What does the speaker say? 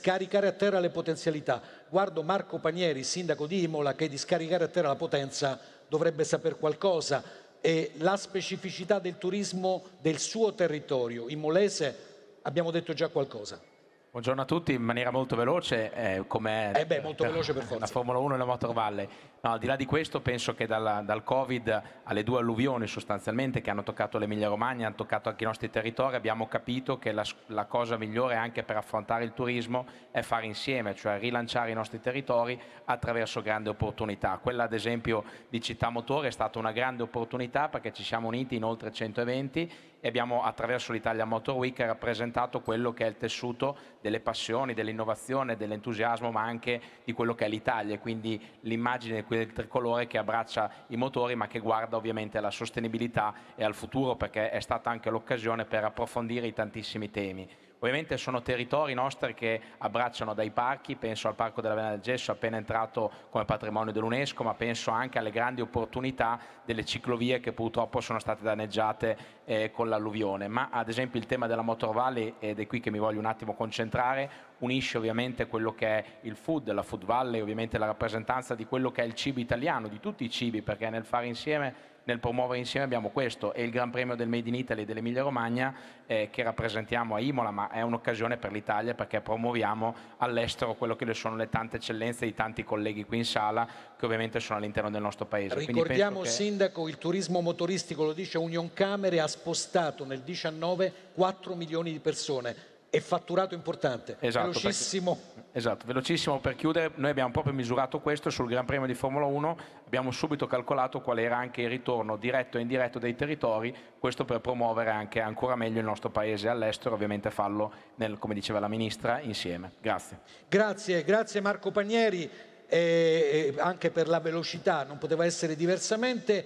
scaricare a terra le potenzialità. Guardo Marco Panieri, sindaco di Imola, che di scaricare a terra la potenza dovrebbe saper qualcosa e la specificità del turismo del suo territorio In Molese abbiamo detto già qualcosa. Buongiorno a tutti, in maniera molto veloce, eh, come eh beh, molto veloce per forza. la Formula 1 e la Motor Valley. No, al di là di questo penso che dalla, dal Covid alle due alluvioni sostanzialmente che hanno toccato l'Emilia Romagna, hanno toccato anche i nostri territori, abbiamo capito che la, la cosa migliore anche per affrontare il turismo è fare insieme, cioè rilanciare i nostri territori attraverso grandi opportunità. Quella ad esempio di Città Motore è stata una grande opportunità perché ci siamo uniti in oltre 120 e abbiamo attraverso l'Italia Motor Week rappresentato quello che è il tessuto delle passioni, dell'innovazione, dell'entusiasmo, ma anche di quello che è l'Italia, quindi l'immagine del tricolore che abbraccia i motori, ma che guarda ovviamente alla sostenibilità e al futuro, perché è stata anche l'occasione per approfondire i tantissimi temi Ovviamente sono territori nostri che abbracciano dai parchi, penso al Parco della Vena del Gesso appena entrato come patrimonio dell'UNESCO, ma penso anche alle grandi opportunità delle ciclovie che purtroppo sono state danneggiate eh, con l'alluvione. Ma ad esempio il tema della Motor Valley, ed è qui che mi voglio un attimo concentrare, unisce ovviamente quello che è il food, la Food Valley, ovviamente la rappresentanza di quello che è il cibo italiano, di tutti i cibi, perché nel fare insieme nel promuovere insieme abbiamo questo e il Gran Premio del Made in Italy dell'Emilia Romagna eh, che rappresentiamo a Imola, ma è un'occasione per l'Italia perché promuoviamo all'estero quello che sono le tante eccellenze di tanti colleghi qui in sala che ovviamente sono all'interno del nostro paese. Ricordiamo che... Sindaco, il turismo motoristico, lo dice Union Camere, ha spostato nel 19 4 milioni di persone e fatturato importante. Esatto, velocissimo. Perché, esatto, velocissimo per chiudere, noi abbiamo proprio misurato questo sul Gran Premio di Formula 1, abbiamo subito calcolato qual era anche il ritorno diretto e indiretto dei territori, questo per promuovere anche ancora meglio il nostro paese all'estero, ovviamente farlo, nel, come diceva la Ministra, insieme. Grazie. Grazie, grazie Marco Panieri, eh, eh anche per la velocità, non poteva essere diversamente.